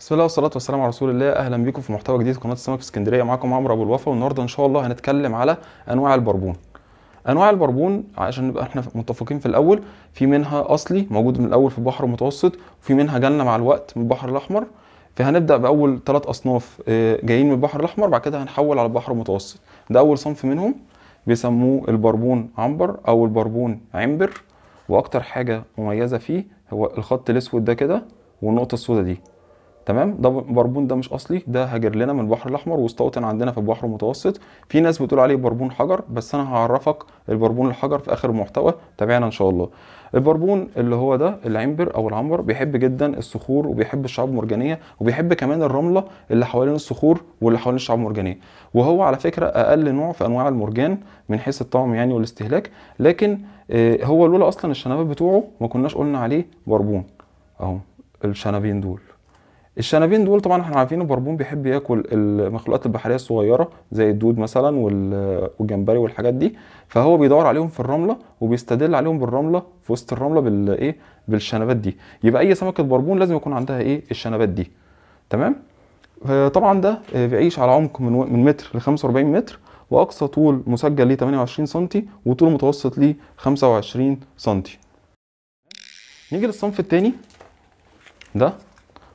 بسم الله والصلاه والسلام على رسول الله اهلا بيكم في محتوى جديد قناه السمك في اسكندريه معاكم عمرو ابو الوفا والنهارده ان شاء الله هنتكلم على انواع البربون انواع البربون عشان نبقى احنا متفقين في الاول في منها اصلي موجود من الاول في البحر المتوسط وفي منها جالنا مع الوقت من البحر الاحمر فهنبدا باول ثلاث اصناف آه، جايين من البحر الاحمر بعد كده هنحول على البحر المتوسط ده اول صنف منهم بيسموه البربون عنبر او البربون عنبر واكتر حاجه مميزه فيه هو الخط الاسود ده كده والنقطه السوداء دي تمام ده بربون ده مش اصلي ده هاجر لنا من البحر الاحمر واستوطن عندنا في البحر المتوسط في ناس بتقول عليه بربون حجر بس انا هعرفك البربون الحجر في اخر محتوى تابعنا ان شاء الله البربون اللي هو ده العنبر او العنبر بيحب جدا الصخور وبيحب الشعاب المرجانيه وبيحب كمان الرمله اللي حوالين الصخور واللي حوالين الشعاب المرجانيه وهو على فكره اقل نوع في انواع المرجان من حيث الطعم يعني والاستهلاك لكن آه، هو لولا اصلا الشنبات بتوعه ما كناش قلنا عليه بربون اهو الشنبين دول الشنابين دول طبعا احنا عارفين البربون بيحب ياكل المخلوقات البحريه الصغيره زي الدود مثلا والجمبري والحاجات دي فهو بيدور عليهم في الرمله وبيستدل عليهم بالرمله في وسط الرمله بالايه بالشنبات دي يبقى اي سمكه بربون لازم يكون عندها ايه الشنبات دي تمام آه، طبعا ده آه، بيعيش على عمق من, من متر ل 45 متر واقصى طول مسجل ليه 28 سم وطول متوسط ليه 25 سم نيجي للصنف الثاني ده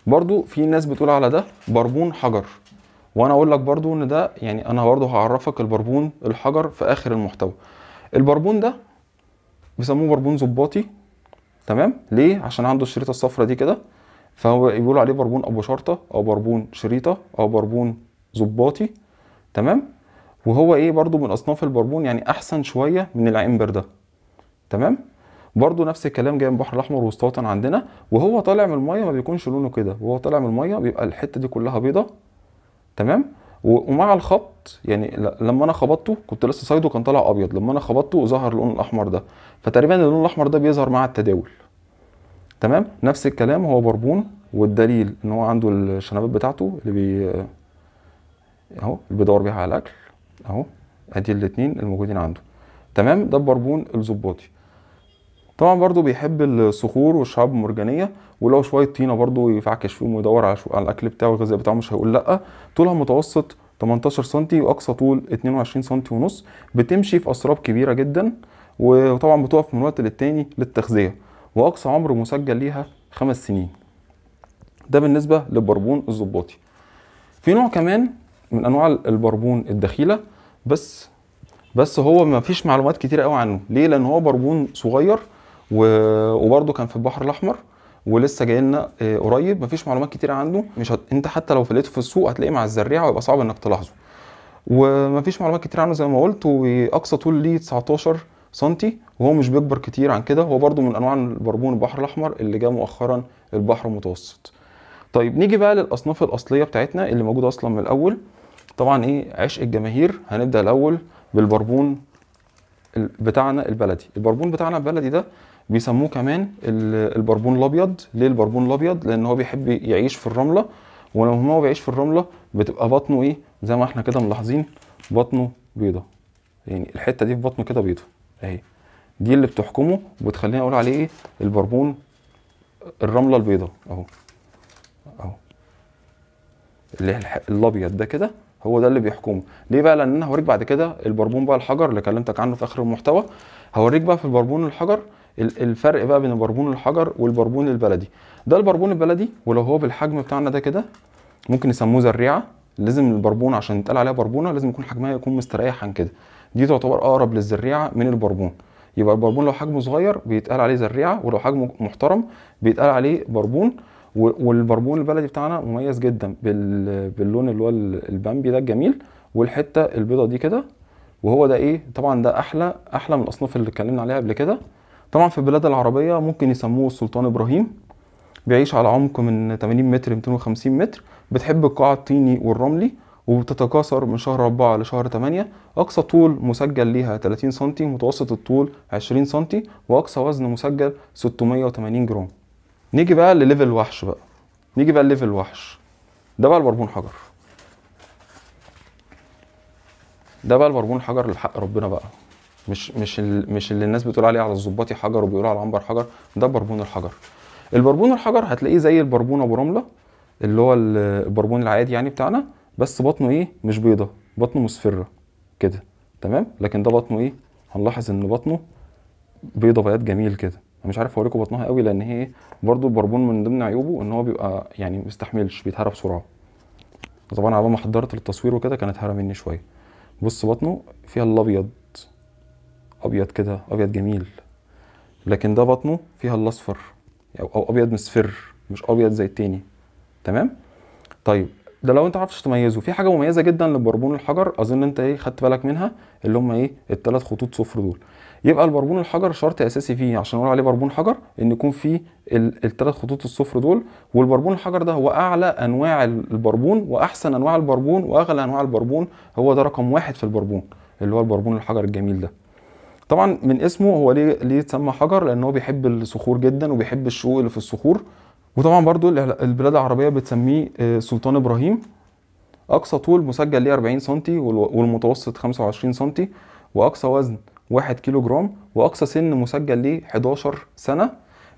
برضو في ناس بتقول على ده بربون حجر وانا اقول لك برضو ان ده يعني انا برضو هعرفك البربون الحجر في اخر المحتوى البربون ده بيسموه بربون ظباطي تمام ليه عشان عنده الشريطه الصفرا دي كده فهو يقول عليه بربون ابو شرطه او بربون شريطه او بربون ظباطي تمام وهو ايه برضو من اصناف البربون يعني احسن شويه من العنبر ده تمام برضو نفس الكلام جاي من البحر الاحمر واستوطن عندنا وهو طالع من الميه ما بيكونش لونه كده وهو طالع من الميه بيبقى الحته دي كلها بيضه تمام ومع الخبط يعني لما انا خبطته كنت لسه صيده كان طالع ابيض لما انا خبطته ظهر اللون الاحمر ده فتقريبا اللون الاحمر ده بيظهر مع التداول تمام نفس الكلام هو بربون والدليل ان هو عنده الشنبات بتاعته اللي بي اهو اللي بيدور بيها على الاكل اهو ادي الاتنين الموجودين عنده تمام ده البربون الظباطي طبعا برضو بيحب الصخور والشعاب المرجانيه ولو شويه طينه برضو يفعكش فيهم ويدور على, شو... على الاكل بتاعه والغذاء بتاعه مش هيقول لا طولها متوسط 18 سم واقصى طول 22 سم ونص بتمشي في اسراب كبيره جدا وطبعا بتقف من وقت للتاني للتغذيه واقصى عمر مسجل ليها خمس سنين ده بالنسبه للبربون الظباطي في نوع كمان من انواع البربون الدخيله بس بس هو ما فيش معلومات كتير قوي عنه ليه لان هو بربون صغير وبرده كان في البحر الاحمر ولسه جاي لنا آه، قريب مفيش معلومات كتير عنه مش هت... انت حتى لو لقيته في السوق هتلاقيه مع الزريعه ويبقى صعب انك تلاحظه ومفيش معلومات كتير عنه زي ما قلت واقصى طول ليه 19 سنتي وهو مش بيكبر كتير عن كده هو برده من انواع البربون البحر الاحمر اللي جاء مؤخرا البحر المتوسط طيب نيجي بقى للاصناف الاصليه بتاعتنا اللي موجوده اصلا من الاول طبعا ايه عشق الجماهير هنبدا الاول بالبربون بتاعنا البلدي البربون بتاعنا البلدي ده بيسموه كمان البربون الابيض ليه البربون الابيض لان هو بيحب يعيش في الرمله ولو هو بيعيش في الرمله بتبقى بطنه ايه زي ما احنا كده ملاحظين بطنه بيضه يعني الحته دي في بطنه كده بيضه اهي دي اللي بتحكمه وبتخليني اقول عليه ايه البربون الرمله البيضاء اهو اهو اللي الابيض ده كده هو ده اللي بيحكمه ليه بقى لان انا هوريك بعد كده البربون بقى الحجر اللي كلمتك عنه في اخر المحتوى هوريك بقى في البربون الحجر الفرق بقى بين البربون الحجر والبربون البلدي ده البربون البلدي ولو هو بالحجم بتاعنا ده كده ممكن يسموه زريعه لازم البربون عشان يتقال عليها بربونه لازم يكون حجمها يكون مستريح عن كده دي تعتبر اقرب للزريعه من البربون يبقى البربون لو حجمه صغير بيتقال عليه زريعه ولو حجمه محترم بيتقال عليه بربون والبربون البلدي بتاعنا مميز جدا باللون اللي هو البامبي ده الجميل والحته البيضه دي كده وهو ده ايه طبعا ده احلى احلى من الاصناف اللي اتكلمنا عليها قبل كده طبعا في البلاد العربية ممكن يسموه السلطان إبراهيم بيعيش على عمق من 80 متر 250 متر بتحب القاع الطيني والرملي وبتتكاثر من شهر 4 لشهر 8 أقصى طول مسجل ليها 30 سنتي متوسط الطول 20 سنتي وأقصى وزن مسجل 680 جرام نيجي بقى لليفل وحش بقى نيجي بقى لليفل وحش ده بقى البربون حجر ده بقى البربون حجر لحق ربنا بقى مش مش مش اللي الناس بتقول عليه على الظباطي حجر وبيقولوا على العنبر حجر ده بربون الحجر البربون الحجر هتلاقيه زي البربون ابو رمله اللي هو البربون العادي يعني بتاعنا بس بطنه ايه مش بيضه بطنه مصفره كده تمام لكن ده بطنه ايه هنلاحظ ان بطنه بيضه بياض جميل كده انا مش عارف اوريكم بطنها قوي لان هي برضو البربون من ضمن عيوبه ان هو بيبقى يعني ما بيستحملش بيتهرى بسرعه طبعا على ما حضرت للتصوير وكده كانت هرى مني شويه بص بطنه فيها الابيض ابيض كده ابيض جميل لكن ده بطنه فيها الاصفر او ابيض مصفر مش ابيض زي التاني تمام طيب ده لو انت عرفتش تميزه في حاجه مميزه جدا للبربون الحجر اظن انت ايه خدت بالك منها اللي هم ايه الثلاث خطوط صفر دول يبقى البربون الحجر شرط اساسي فيه عشان نقول عليه بربون حجر ان يكون فيه الثلاث خطوط الصفر دول والبربون الحجر ده هو اعلى انواع البربون واحسن انواع البربون واغلى انواع البربون هو ده رقم واحد في البربون اللي هو البربون الحجر الجميل ده طبعا من اسمه هو ليه ليه اتسمى حجر لان هو بيحب الصخور جدا وبيحب الشقوق اللي في الصخور وطبعا برضو البلاد العربيه بتسميه آه، سلطان ابراهيم اقصى طول مسجل ليه 40 سم والمتوسط 25 سم واقصى وزن 1 كيلو جرام واقصى سن مسجل ليه 11 سنه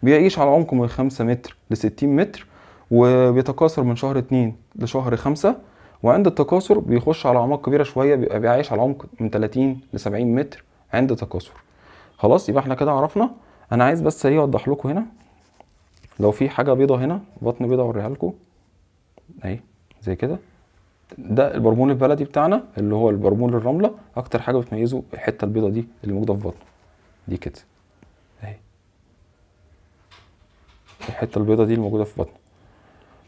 بيعيش على عمق من 5 متر ل 60 متر وبيتكاثر من شهر 2 لشهر 5 وعند التكاثر بيخش على اعماق كبيره شويه بيبقى بيعيش على عمق من 30 ل 70 متر عند تكاثر خلاص يبقى احنا كده عرفنا انا عايز بس ايه اوضح لكم هنا لو في حاجه بيضه هنا بطن بيضه اوريها لكم اهي زي كده ده البرمون البلدي بتاعنا اللي هو البرمون الرمله اكتر حاجه بتميزه الحته البيضه دي اللي موجوده في بطنه دي كده اهي الحته البيضه دي اللي موجوده في بطنه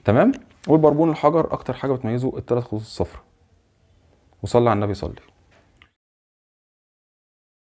تمام والبربون الحجر اكتر حاجه بتميزه الثلاث خطوط الصفراء وصلى على النبي صلي